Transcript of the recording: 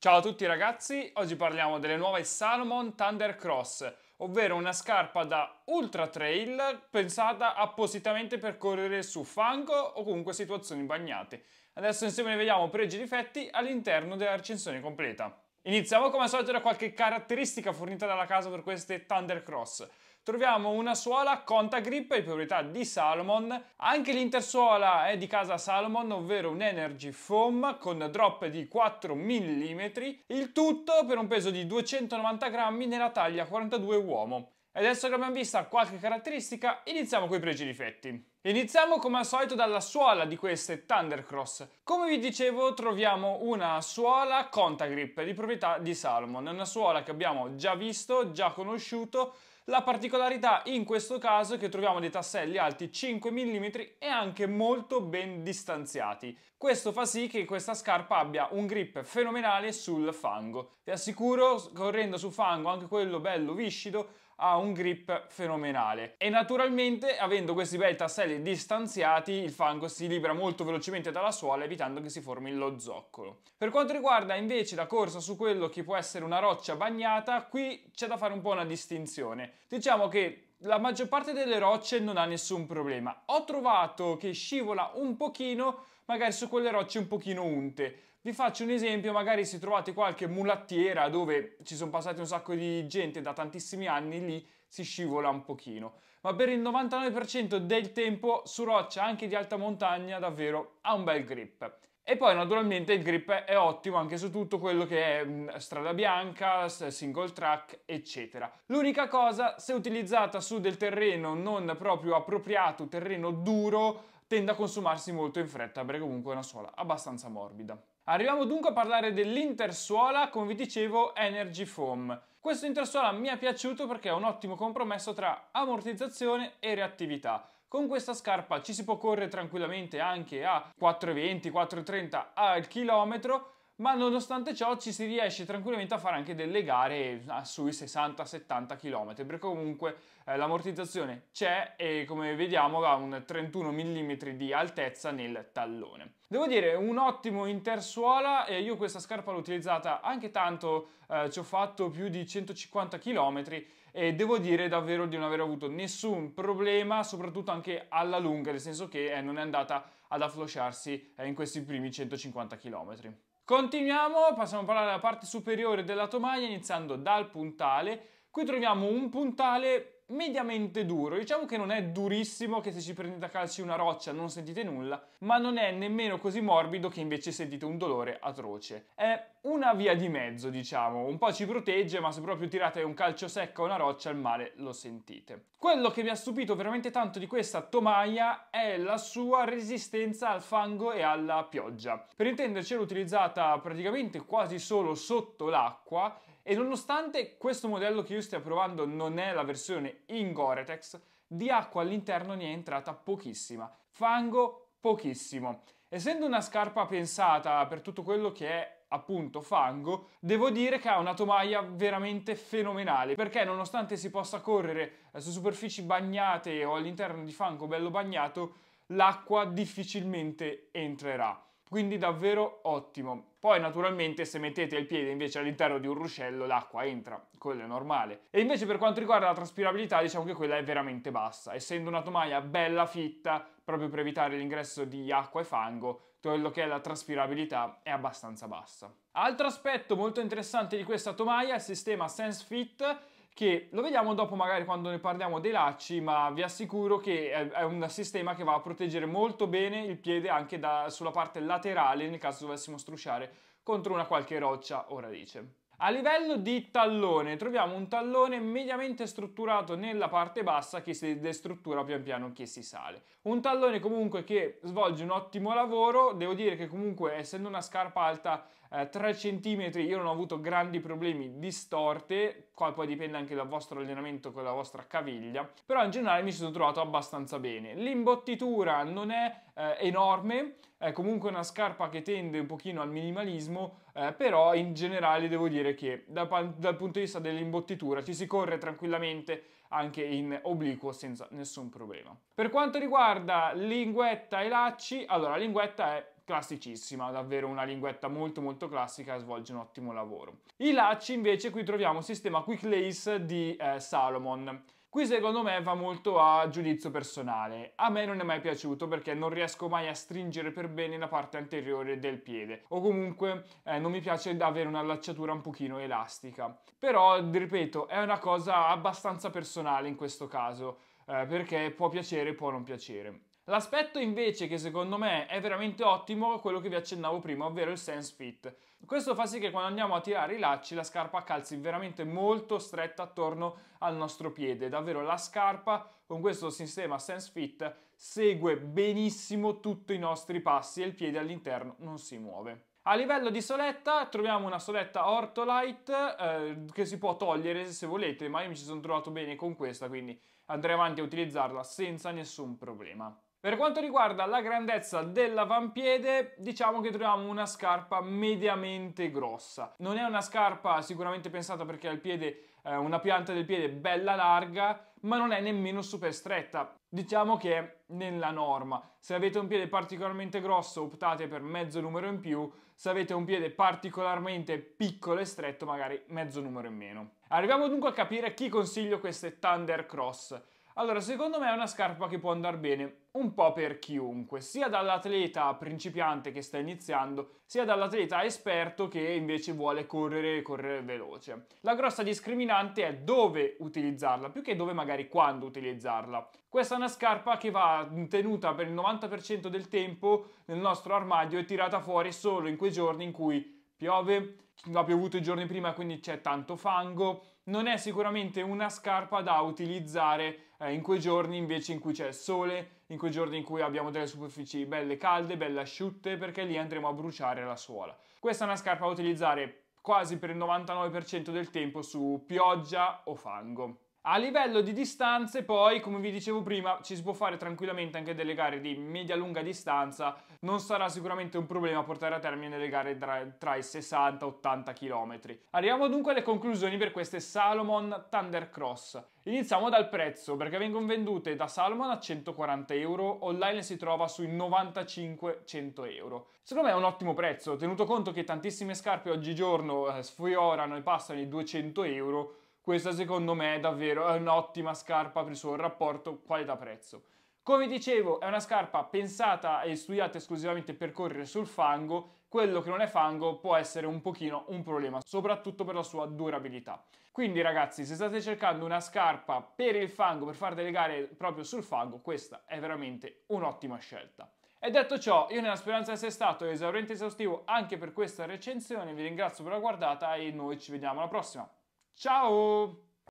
Ciao a tutti ragazzi, oggi parliamo delle nuove Salomon Thunder Cross, ovvero una scarpa da ultra trail pensata appositamente per correre su fango o comunque situazioni bagnate. Adesso insieme ne vediamo pregi e difetti all'interno della recensione completa. Iniziamo come al solito da qualche caratteristica fornita dalla casa per queste Thunder Cross troviamo una suola Contagrip di proprietà di Salomon, anche l'intersuola è di casa Salomon, ovvero un Energy Foam con drop di 4 mm, il tutto per un peso di 290 grammi nella taglia 42 uomo. E adesso che abbiamo visto qualche caratteristica, iniziamo con i pregi difetti. Iniziamo come al solito dalla suola di queste Thundercross. Come vi dicevo troviamo una suola Contagrip di proprietà di Salomon, una suola che abbiamo già visto, già conosciuto. La particolarità in questo caso è che troviamo dei tasselli alti 5 mm e anche molto ben distanziati. Questo fa sì che questa scarpa abbia un grip fenomenale sul fango. Vi assicuro, correndo su fango, anche quello bello viscido, ha un grip fenomenale. E naturalmente, avendo questi bei tasselli distanziati il fango si libera molto velocemente dalla suola evitando che si formi lo zoccolo. Per quanto riguarda invece la corsa su quello che può essere una roccia bagnata, qui c'è da fare un po' una distinzione. Diciamo che la maggior parte delle rocce non ha nessun problema. Ho trovato che scivola un pochino, magari su quelle rocce un pochino unte. Vi faccio un esempio, magari se trovate qualche mulattiera dove ci sono passati un sacco di gente da tantissimi anni, lì si scivola un pochino ma per il 99% del tempo su roccia anche di alta montagna davvero ha un bel grip. E poi naturalmente il grip è ottimo anche su tutto quello che è mm, strada bianca, single track, eccetera. L'unica cosa, se utilizzata su del terreno non proprio appropriato, terreno duro, tende a consumarsi molto in fretta perché comunque è una suola abbastanza morbida. Arriviamo dunque a parlare dell'intersuola, come vi dicevo, Energy Foam. Questo intersuola mi è piaciuto perché è un ottimo compromesso tra ammortizzazione e reattività. Con questa scarpa ci si può correre tranquillamente anche a 4,20, 4,30 al chilometro ma nonostante ciò ci si riesce tranquillamente a fare anche delle gare sui 60-70 km, perché comunque eh, l'ammortizzazione c'è e come vediamo ha un 31 mm di altezza nel tallone. Devo dire un ottimo intersuola, eh, io questa scarpa l'ho utilizzata anche tanto, eh, ci ho fatto più di 150 km e devo dire davvero di non aver avuto nessun problema, soprattutto anche alla lunga, nel senso che eh, non è andata ad afflosciarsi eh, in questi primi 150 km. Continuiamo, passiamo a parlare della parte superiore della tomaia iniziando dal puntale. Qui troviamo un puntale mediamente duro. Diciamo che non è durissimo che se ci prendete a calci una roccia non sentite nulla, ma non è nemmeno così morbido che invece sentite un dolore atroce. È una via di mezzo, diciamo, un po' ci protegge, ma se proprio tirate un calcio secco a una roccia il male lo sentite. Quello che mi ha stupito veramente tanto di questa tomaia è la sua resistenza al fango e alla pioggia. Per intenderci l'ho utilizzata praticamente quasi solo sotto l'acqua e nonostante questo modello che io stia provando non è la versione in Gore-Tex, di acqua all'interno ne è entrata pochissima, fango pochissimo. Essendo una scarpa pensata per tutto quello che è appunto fango, devo dire che ha una tomaia veramente fenomenale perché nonostante si possa correre su superfici bagnate o all'interno di fango bello bagnato, l'acqua difficilmente entrerà quindi davvero ottimo. Poi naturalmente se mettete il piede invece all'interno di un ruscello l'acqua entra, quello è normale. E invece per quanto riguarda la traspirabilità diciamo che quella è veramente bassa, essendo una tomaia bella fitta, proprio per evitare l'ingresso di acqua e fango, quello che è la traspirabilità è abbastanza bassa. Altro aspetto molto interessante di questa tomaia è il sistema SenseFit che lo vediamo dopo magari quando ne parliamo dei lacci, ma vi assicuro che è, un sistema che va a proteggere molto bene il piede anche da, sulla parte laterale nel caso dovessimo strusciare contro una qualche roccia o radice. A livello di tallone troviamo un tallone mediamente strutturato nella parte bassa che si destruttura pian piano che si sale. Un tallone comunque che svolge un ottimo lavoro, devo dire che comunque essendo una scarpa alta 3 eh, cm io non ho avuto grandi problemi di storte, qua poi dipende anche dal vostro allenamento con la vostra caviglia, però in generale mi sono trovato abbastanza bene. L'imbottitura non è eh, enorme, è comunque una scarpa che tende un pochino al minimalismo, eh, però in generale devo dire che dal, dal punto di vista dell'imbottitura ci si corre tranquillamente anche in obliquo senza nessun problema. Per quanto riguarda linguetta e lacci, allora la linguetta è classicissima, davvero una linguetta molto molto classica, svolge un ottimo lavoro. I lacci invece qui troviamo il sistema Quick Lace di eh, Salomon. Qui secondo me va molto a giudizio personale. A me non è mai piaciuto perché non riesco mai a stringere per bene la parte anteriore del piede o comunque eh, non mi piace avere un'allacciatura un pochino elastica. Però, ripeto, è una cosa abbastanza personale in questo caso eh, perché può piacere può non piacere. L'aspetto invece che secondo me è veramente ottimo è quello che vi accennavo prima, ovvero il sense fit. Questo fa sì che quando andiamo a tirare i lacci la scarpa calzi veramente molto stretta attorno al nostro piede, davvero la scarpa con questo sistema sense fit segue benissimo tutti i nostri passi e il piede all'interno non si muove. A livello di soletta troviamo una soletta Ortolite eh, che si può togliere se volete, ma io mi ci sono trovato bene con questa, quindi andrei avanti a utilizzarla senza nessun problema. Per quanto riguarda la grandezza dell'avampiede, diciamo che troviamo una scarpa mediamente grossa. Non è una scarpa sicuramente pensata perché ha il piede, eh, una pianta del piede bella larga, ma non è nemmeno super stretta. Diciamo che è nella norma. Se avete un piede particolarmente grosso, optate per mezzo numero in più. Se avete un piede particolarmente piccolo e stretto, magari mezzo numero in meno. Arriviamo dunque a capire chi consiglio queste Thunder Cross. Allora, secondo me è una scarpa che può andare bene un po' per chiunque, sia dall'atleta principiante che sta iniziando, sia dall'atleta esperto che invece vuole correre e correre veloce. La grossa discriminante è dove utilizzarla, più che dove magari quando utilizzarla. Questa è una scarpa che va tenuta per il 90% del tempo nel nostro armadio e tirata fuori solo in quei giorni in cui piove, ha piovuto i giorni prima quindi c'è tanto fango, non è sicuramente una scarpa da utilizzare eh, in quei giorni invece in cui c'è sole, in quei giorni in cui abbiamo delle superfici belle calde, belle asciutte, perché lì andremo a bruciare la suola. Questa è una scarpa da utilizzare quasi per il 99% del tempo su pioggia o fango. A livello di distanze poi, come vi dicevo prima, ci si può fare tranquillamente anche delle gare di media-lunga distanza, non sarà sicuramente un problema portare a termine le gare tra, tra i 60 e 80 km. Arriviamo dunque alle conclusioni per queste Salomon Thunder Cross. Iniziamo dal prezzo, perché vengono vendute da Salomon a 140 euro, online si trova sui 95-100 euro. Secondo me è un ottimo prezzo, tenuto conto che tantissime scarpe oggigiorno eh, sfiorano e passano i 200 euro, questa secondo me è davvero un'ottima scarpa per il suo rapporto qualità-prezzo. Come dicevo, è una scarpa pensata e studiata esclusivamente per correre sul fango, quello che non è fango può essere un pochino un problema, soprattutto per la sua durabilità. Quindi ragazzi, se state cercando una scarpa per il fango, per fare delle gare proprio sul fango, questa è veramente un'ottima scelta. E detto ciò, io nella speranza di essere stato esauriente esaustivo anche per questa recensione, vi ringrazio per la guardata e noi ci vediamo alla prossima. Ciao!